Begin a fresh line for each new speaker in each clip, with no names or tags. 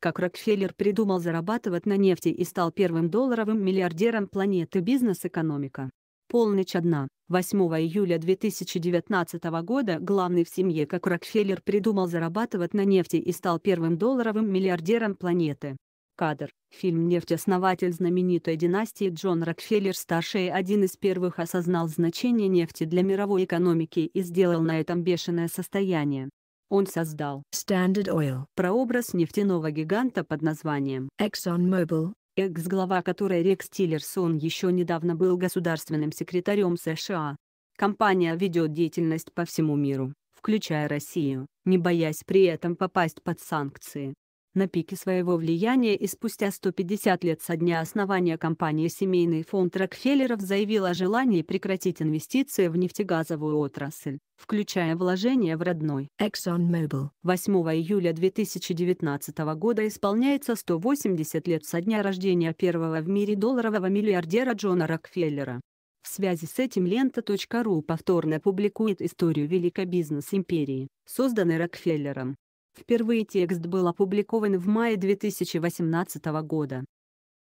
как Рокфеллер придумал зарабатывать на нефти и стал первым долларовым миллиардером планеты бизнес-экономика. Полночь одна. 8 июля 2019 года главный в семье как Рокфеллер придумал зарабатывать на нефти и стал первым долларовым миллиардером планеты. Кадр. Фильм «Нефть» основатель знаменитой династии Джон Рокфеллер-старший один из первых осознал значение нефти для мировой экономики и сделал на этом бешеное состояние. Он создал Standard Oil, прообраз нефтяного гиганта под названием ExxonMobil, экс-глава которой Рекс Тиллерсон еще недавно был государственным секретарем США. Компания ведет деятельность по всему миру, включая Россию, не боясь при этом попасть под санкции. На пике своего влияния и спустя 150 лет со дня основания компании «Семейный фонд Рокфеллеров» заявил о желании прекратить инвестиции в нефтегазовую отрасль, включая вложения в родной ExxonMobil. 8 июля 2019 года исполняется 180 лет со дня рождения первого в мире долларового миллиардера Джона Рокфеллера. В связи с этим лента.ру повторно публикует историю великой бизнес-империи, созданной Рокфеллером. Впервые текст был опубликован в мае 2018 года.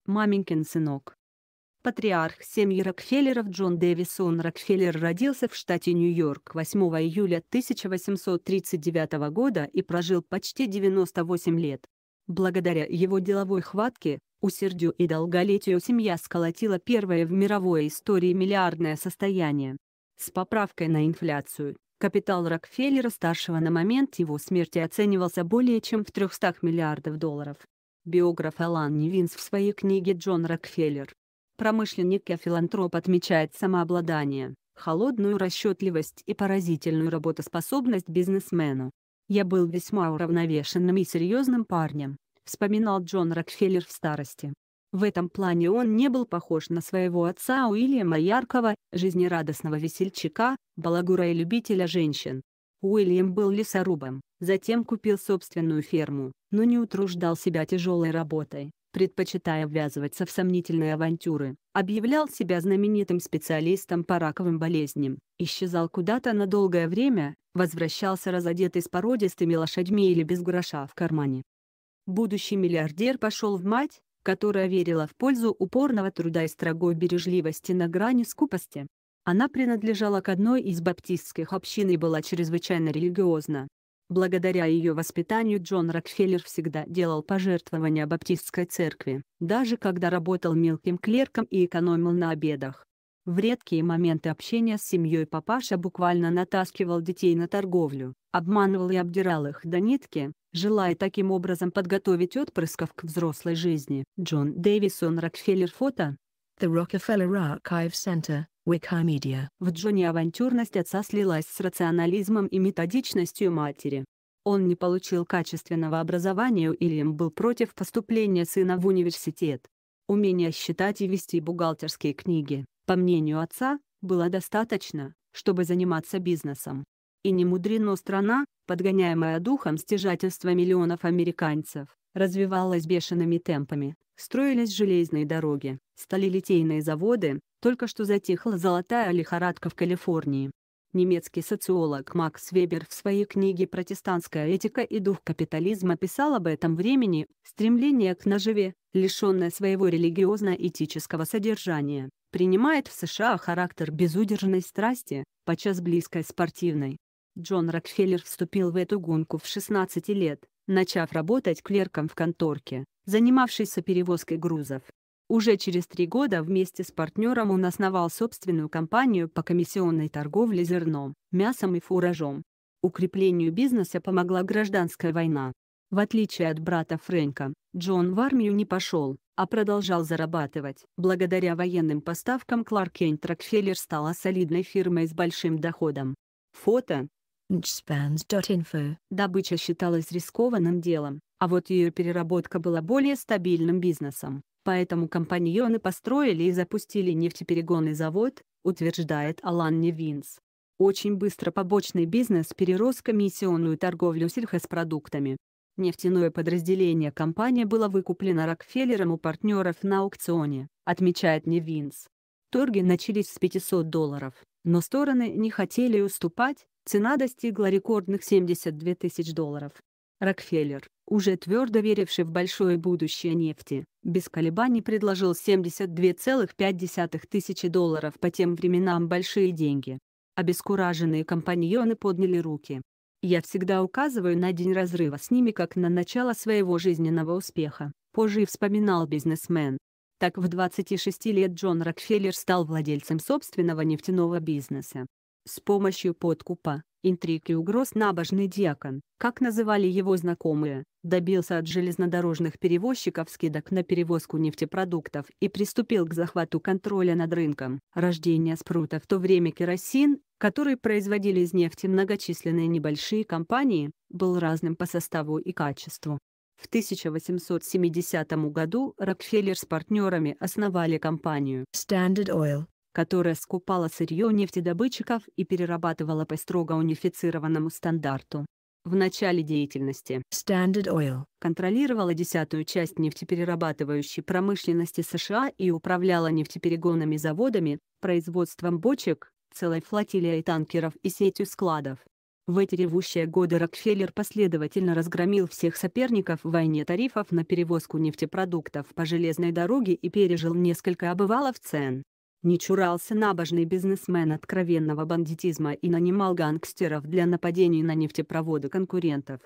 Маменькин сынок. Патриарх семьи Рокфеллеров Джон Дэвисон Рокфеллер родился в штате Нью-Йорк 8 июля 1839 года и прожил почти 98 лет. Благодаря его деловой хватке, усердию и долголетию семья сколотила первое в мировой истории миллиардное состояние. С поправкой на инфляцию Капитал Рокфеллера-старшего на момент его смерти оценивался более чем в 300 миллиардов долларов. Биограф Алан Невинс в своей книге «Джон Рокфеллер. Промышленник и филантроп» отмечает самообладание, холодную расчетливость и поразительную работоспособность бизнесмену. «Я был весьма уравновешенным и серьезным парнем», — вспоминал Джон Рокфеллер в старости. В этом плане он не был похож на своего отца Уильяма Яркова, жизнерадостного весельчака, балагура и любителя женщин. Уильям был лесорубом, затем купил собственную ферму, но не утруждал себя тяжелой работой, предпочитая ввязываться в сомнительные авантюры, объявлял себя знаменитым специалистом по раковым болезням, исчезал куда-то на долгое время, возвращался разодетый с породистыми лошадьми или без гроша в кармане. Будущий миллиардер пошел в мать, которая верила в пользу упорного труда и строгой бережливости на грани скупости. Она принадлежала к одной из баптистских общин и была чрезвычайно религиозна. Благодаря ее воспитанию Джон Рокфеллер всегда делал пожертвования баптистской церкви, даже когда работал мелким клерком и экономил на обедах. В редкие моменты общения с семьей папаша буквально натаскивал детей на торговлю, обманывал и обдирал их до нитки, Желая таким образом подготовить отпрысков к взрослой жизни, Джон Дэвисон Рокфеллер фото. The Rockefeller Archive Center, Wikimedia. В Джоне авантюрность отца слилась с рационализмом и методичностью матери. Он не получил качественного образования и им был против поступления сына в университет. Умение считать и вести бухгалтерские книги, по мнению отца, было достаточно, чтобы заниматься бизнесом. И не мудрено страна, подгоняемая духом стяжательства миллионов американцев, развивалась бешеными темпами. Строились железные дороги, стали литейные заводы, только что затихла золотая лихорадка в Калифорнии. Немецкий социолог Макс Вебер в своей книге «Протестантская этика и дух капитализма» писал об этом времени, стремление к наживе, лишенное своего религиозно-этического содержания, принимает в США характер безудержной страсти, подчас близкой спортивной. Джон Рокфеллер вступил в эту гонку в 16 лет, начав работать клерком в конторке, занимавшейся перевозкой грузов. Уже через три года вместе с партнером он основал собственную компанию по комиссионной торговле зерном, мясом и фуражом. Укреплению бизнеса помогла гражданская война. В отличие от брата Фрэнка, Джон в армию не пошел, а продолжал зарабатывать. Благодаря военным поставкам Кларк Кент Рокфеллер стала солидной фирмой с большим доходом. Фото nichespans.info. Добыча считалась рискованным делом, а вот ее переработка была более стабильным бизнесом. Поэтому компаньоны построили и запустили нефтеперегонный завод, утверждает Алан Невинс. Очень быстро побочный бизнес перерос в комиссионную торговлю сельхозпродуктами. Нефтяное подразделение компании было выкуплено Рокфеллером у партнеров на аукционе, отмечает Невинс. Торги начались с 500 долларов, но стороны не хотели уступать, Цена достигла рекордных 72 тысяч долларов. Рокфеллер, уже твердо веривший в большое будущее нефти, без колебаний предложил 72,5 тысячи долларов по тем временам большие деньги. Обескураженные компаньоны подняли руки. Я всегда указываю на день разрыва с ними как на начало своего жизненного успеха, позже и вспоминал бизнесмен. Так в 26 лет Джон Рокфеллер стал владельцем собственного нефтяного бизнеса. С помощью подкупа, интриг и угроз набожный диакон, как называли его знакомые, добился от железнодорожных перевозчиков скидок на перевозку нефтепродуктов и приступил к захвату контроля над рынком. Рождение спрута в то время керосин, который производили из нефти многочисленные небольшие компании, был разным по составу и качеству. В 1870 году Рокфеллер с партнерами основали компанию Standard Oil которая скупала сырье нефтедобытчиков и перерабатывала по строго унифицированному стандарту. В начале деятельности Standard Oil контролировала десятую часть нефтеперерабатывающей промышленности США и управляла нефтеперегонными заводами, производством бочек, целой флотилией танкеров и сетью складов. В эти ревущие годы Рокфеллер последовательно разгромил всех соперников в войне тарифов на перевозку нефтепродуктов по железной дороге и пережил несколько обывалов цен не чурался набожный бизнесмен откровенного бандитизма и нанимал гангстеров для нападений на нефтепроводы конкурентов.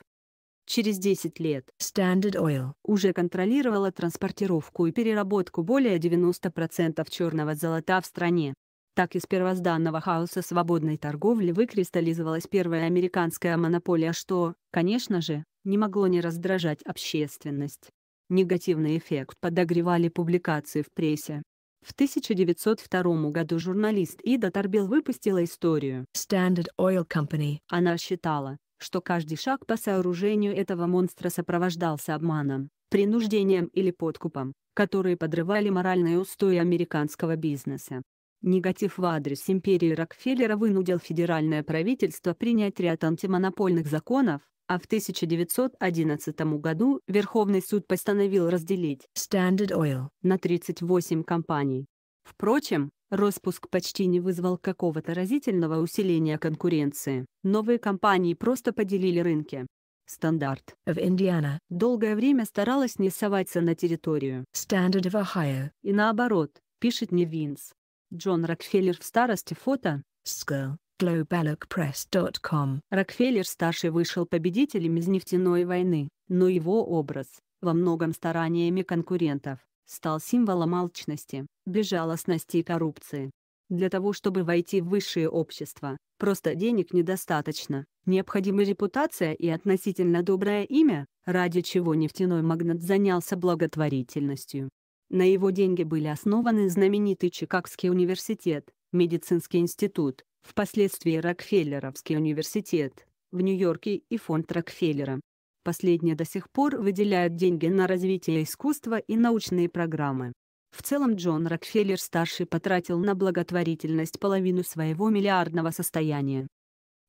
Через 10 лет Standard Oil уже контролировала транспортировку и переработку более 90% черного золота в стране. Так из первозданного хаоса свободной торговли выкристаллизовалась первая американская монополия, что, конечно же, не могло не раздражать общественность. Негативный эффект подогревали публикации в прессе, в 1902 году журналист Ида Торбел выпустила историю Standard Oil Company. Она считала, что каждый шаг по сооружению этого монстра сопровождался обманом, принуждением или подкупом, которые подрывали моральные устои американского бизнеса. Негатив в адрес империи Рокфеллера вынудил федеральное правительство принять ряд антимонопольных законов, а в 1911 году Верховный суд постановил разделить Standard Oil на 38 компаний. Впрочем, Роспуск почти не вызвал какого-то разительного усиления конкуренции. Новые компании просто поделили рынки. Стандарт of Indiana долгое время старалась не соваться на территорию Standard of Ohio. И наоборот, пишет не Винс. Джон Рокфеллер в старости фото Skull globalocpress.com. Рокфеллер-старший вышел победителем из нефтяной войны, но его образ, во многом стараниями конкурентов, стал символом алчности, безжалостности и коррупции. Для того, чтобы войти в высшее общество, просто денег недостаточно. Необходима репутация и относительно доброе имя, ради чего нефтяной магнат занялся благотворительностью. На его деньги были основаны знаменитый Чикагский университет, медицинский институт, впоследствии Рокфеллеровский университет в Нью-Йорке и фонд Рокфеллера. Последний до сих пор выделяет деньги на развитие искусства и научные программы. В целом Джон Рокфеллер-старший потратил на благотворительность половину своего миллиардного состояния.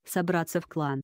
Собраться в клан.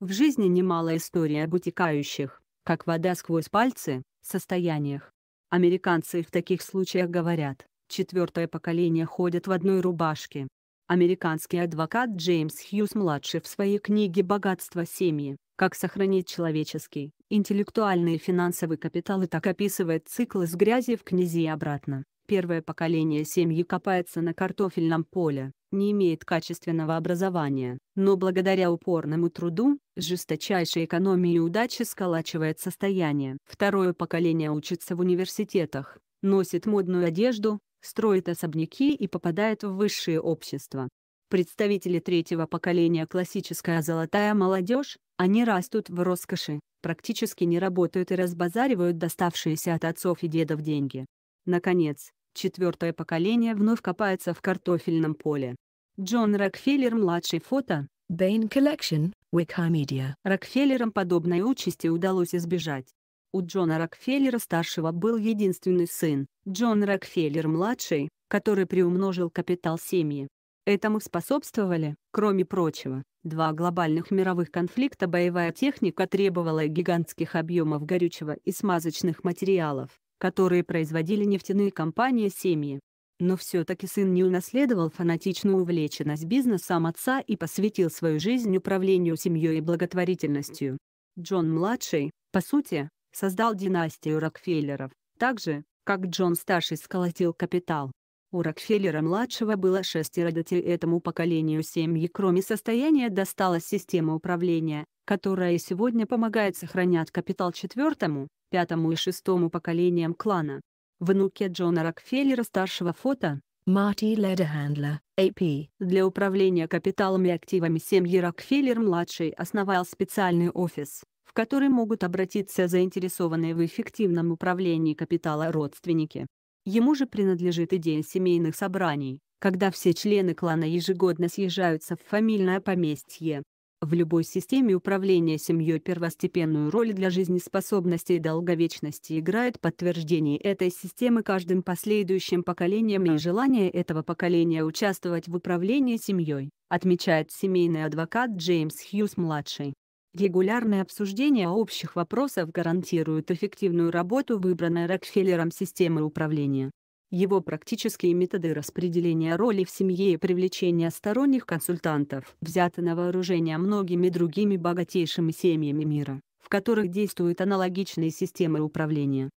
В жизни немало историй об утекающих, как вода сквозь пальцы, состояниях. Американцы в таких случаях говорят, четвертое поколение ходят в одной рубашке, Американский адвокат Джеймс Хьюз-младший в своей книге «Богатство семьи. Как сохранить человеческий, интеллектуальный и финансовый капитал» и так описывает цикл из грязи в князи и обратно. Первое поколение семьи копается на картофельном поле, не имеет качественного образования, но благодаря упорному труду, жесточайшей экономии и удаче сколачивает состояние. Второе поколение учится в университетах, носит модную одежду, строит особняки и попадает в высшее общество. Представители третьего поколения классическая золотая молодежь, они растут в роскоши, практически не работают и разбазаривают доставшиеся от отцов и дедов деньги. Наконец, четвертое поколение вновь копается в картофельном поле. Джон Рокфеллер-младший фото, Bain Collection, Wikimedia. Рокфеллерам подобной участи удалось избежать. У Джона Рокфеллера-старшего был единственный сын, Джон Рокфеллер-младший, который приумножил капитал семьи. Этому способствовали, кроме прочего, два глобальных мировых конфликта боевая техника требовала гигантских объемов горючего и смазочных материалов, которые производили нефтяные компании семьи. Но все-таки сын не унаследовал фанатичную увлеченность бизнесом отца и посвятил свою жизнь управлению семьей и благотворительностью. Джон-младший, по сути, создал династию Рокфеллеров, так же, как Джон Старший сколотил капитал. У Рокфеллера-младшего было шестеро детей этому поколению семьи кроме состояния досталась система управления, которая сегодня помогает сохранять капитал четвертому, пятому и шестому поколениям клана. Внуке Джона Рокфеллера-старшего фото Марти Ледехандлер, А.П. Для управления капиталами и активами семьи Рокфеллер-младший основал специальный офис, в который могут обратиться заинтересованные в эффективном управлении капитала родственники. Ему же принадлежит идея семейных собраний, когда все члены клана ежегодно съезжаются в фамильное поместье. В любой системе управления семьей первостепенную роль для жизнеспособности и долговечности играет подтверждение этой системы каждым последующим поколением и желание этого поколения участвовать в управлении семьей, отмечает семейный адвокат Джеймс Хьюз-младший. Регулярное обсуждение общих вопросов гарантирует эффективную работу выбранной Рокфеллером системы управления. Его практические методы распределения роли в семье и привлечения сторонних консультантов взяты на вооружение многими другими богатейшими семьями мира, в которых действуют аналогичные системы управления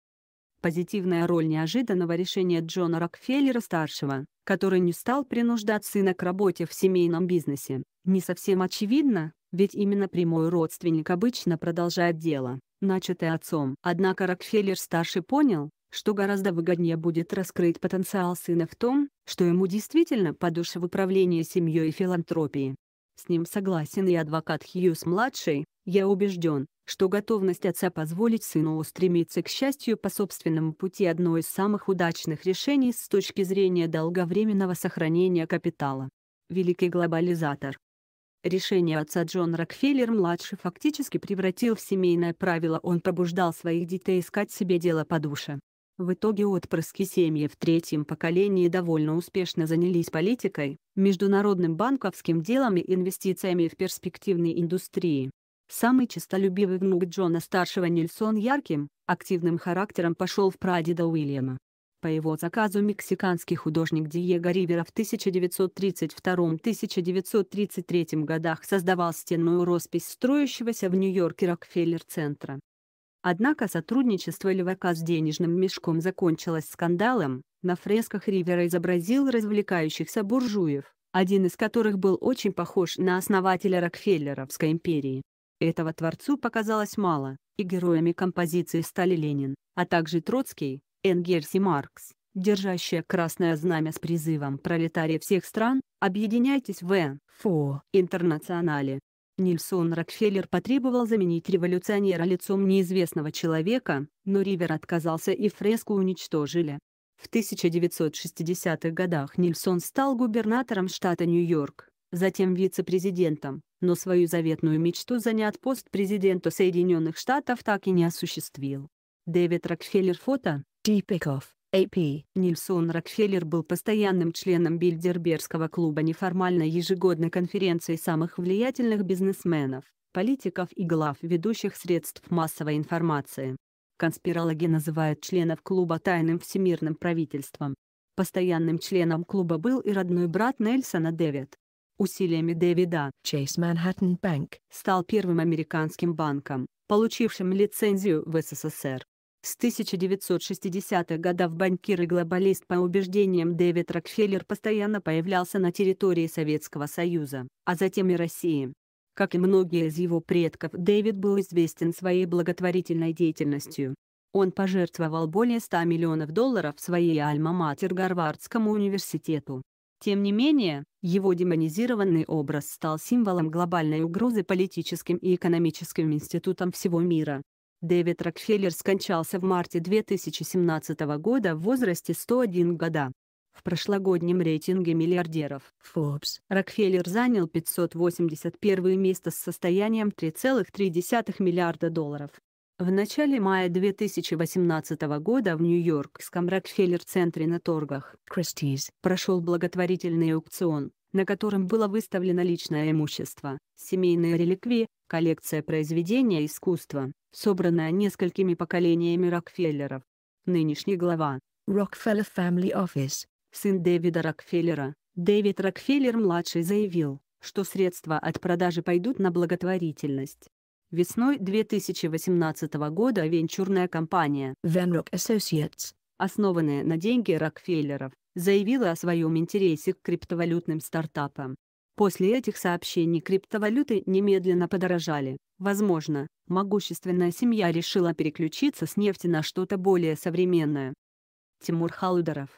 позитивная роль неожиданного решения Джона Рокфеллера-старшего, который не стал принуждать сына к работе в семейном бизнесе, не совсем очевидно, ведь именно прямой родственник обычно продолжает дело, начатое отцом. Однако Рокфеллер-старший понял, что гораздо выгоднее будет раскрыть потенциал сына в том, что ему действительно по душе в управлении семьей и филантропии. С ним согласен и адвокат Хьюз-младший, я убежден, что готовность отца позволить сыну устремиться к счастью по собственному пути – одно из самых удачных решений с точки зрения долговременного сохранения капитала. Великий глобализатор. Решение отца Джон Рокфеллер-младший фактически превратил в семейное правило он побуждал своих детей искать себе дело по душе. В итоге отпрыски семьи в третьем поколении довольно успешно занялись политикой, международным банковским делом и инвестициями в перспективные индустрии. Самый честолюбивый внук Джона-старшего Нильсон ярким, активным характером пошел в прадеда Уильяма. По его заказу мексиканский художник Диего Ривера в 1932-1933 годах создавал стенную роспись строящегося в Нью-Йорке Рокфеллер-центра. Однако сотрудничество левака с денежным мешком закончилось скандалом, на фресках Ривера изобразил развлекающихся буржуев, один из которых был очень похож на основателя Рокфеллеровской империи. Этого творцу показалось мало, и героями композиции стали Ленин, а также Троцкий, Энгельс и Маркс, держащие красное знамя с призывом «Пролетарии всех стран, объединяйтесь в ФО Интернационале». Нильсон Рокфеллер потребовал заменить революционера лицом неизвестного человека, но Ривер отказался и фреску уничтожили. В 1960-х годах Нильсон стал губернатором штата Нью-Йорк затем вице-президентом, но свою заветную мечту занять пост президента Соединенных Штатов так и не осуществил. Дэвид Рокфеллер фото, Типиков, А.П. Нильсон Рокфеллер был постоянным членом Бильдербергского клуба неформальной ежегодной конференции самых влиятельных бизнесменов, политиков и глав ведущих средств массовой информации. Конспирологи называют членов клуба тайным всемирным правительством. Постоянным членом клуба был и родной брат Нельсона Дэвид, усилиями Дэвида Chase Manhattan Bank стал первым американским банком, получившим лицензию в СССР. С 1960-х годов банкир и глобалист по убеждениям Дэвид Рокфеллер постоянно появлялся на территории Советского Союза, а затем и России. Как и многие из его предков, Дэвид был известен своей благотворительной деятельностью. Он пожертвовал более 100 миллионов долларов своей альма-матер Гарвардскому университету, тем не менее, его демонизированный образ стал символом глобальной угрозы политическим и экономическим институтам всего мира. Дэвид Рокфеллер скончался в марте 2017 года в возрасте 101 года. В прошлогоднем рейтинге миллиардеров Forbes Рокфеллер занял 581 место с состоянием 3,3 миллиарда долларов. В начале мая 2018 года в Нью-Йоркском Рокфеллер-центре на торгах Christie's прошел благотворительный аукцион, на котором было выставлено личное имущество, семейные реликвии, коллекция произведения искусства, собранная несколькими поколениями Рокфеллеров. Нынешний глава Rockefeller Family Office, сын Дэвида Рокфеллера, Дэвид Рокфеллер-младший заявил, что средства от продажи пойдут на благотворительность. Весной 2018 года венчурная компания Venrock Associates, основанная на деньги Рокфеллеров, заявила о своем интересе к криптовалютным стартапам. После этих сообщений криптовалюты немедленно подорожали. Возможно, могущественная семья решила переключиться с нефти на что-то более современное. Тимур Халдеров